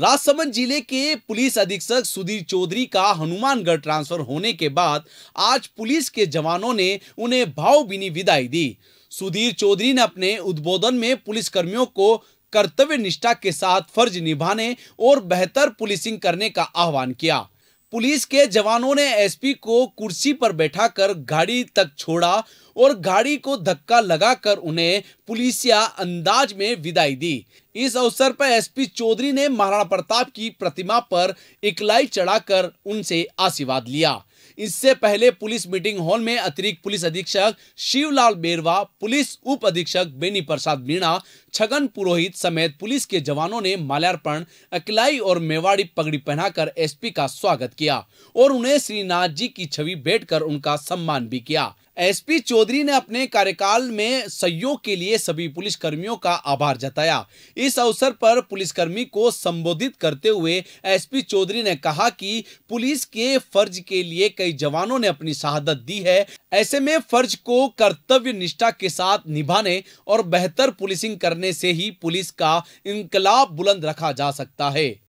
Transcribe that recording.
राजसमंद जिले के पुलिस अधीक्षक सुधीर चौधरी का हनुमानगढ़ ट्रांसफर होने के बाद आज पुलिस के जवानों ने उन्हें भावभीनी विदाई दी सुधीर चौधरी ने अपने उद्बोधन में पुलिस कर्मियों को कर्तव्य निष्ठा के साथ फर्ज निभाने और बेहतर पुलिसिंग करने का आह्वान किया पुलिस के जवानों ने एसपी को कुर्सी पर बैठाकर गाड़ी तक छोड़ा और गाड़ी को धक्का लगाकर उन्हें पुलिसिया अंदाज में विदाई दी इस अवसर पर एसपी चौधरी ने महाराणा प्रताप की प्रतिमा पर इकलाई चढ़ाकर उनसे आशीर्वाद लिया इससे पहले पुलिस मीटिंग हॉल में अतिरिक्त पुलिस अधीक्षक शिवलाल बेरवा पुलिस उप अधीक्षक बेनी प्रसाद मीणा छगन पुरोहित समेत पुलिस के जवानों ने माल्यार्पण अकलाई और मेवाड़ी पगड़ी पहनाकर एसपी का स्वागत किया और उन्हें श्रीनाथ जी की छवि बैठ कर उनका सम्मान भी किया एसपी चौधरी ने अपने कार्यकाल में सहयोग के लिए सभी पुलिस कर्मियों का आभार जताया इस अवसर पर पुलिसकर्मी को संबोधित करते हुए एसपी चौधरी ने कहा कि पुलिस के फर्ज के लिए कई जवानों ने अपनी शहादत दी है ऐसे में फर्ज को कर्तव्य निष्ठा के साथ निभाने और बेहतर पुलिसिंग करने से ही पुलिस का इनकलाब बुलंद रखा जा सकता है